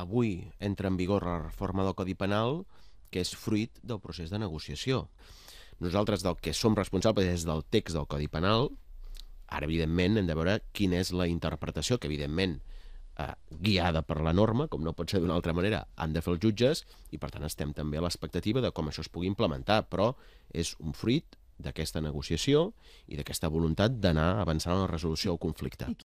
avui entra en vigor la reforma del Codi Penal, que és fruit del procés de negociació. Nosaltres del que som responsables és del text del Codi Penal, ara, evidentment, hem de veure quina és la interpretació, que, evidentment, eh, guiada per la norma, com no pot ser d'una altra manera, han de fer els jutges, i, per tant, estem també a l'expectativa de com això es pugui implementar, però és un fruit d'aquesta negociació i d'aquesta voluntat d'anar avançant en la resolució del conflicte.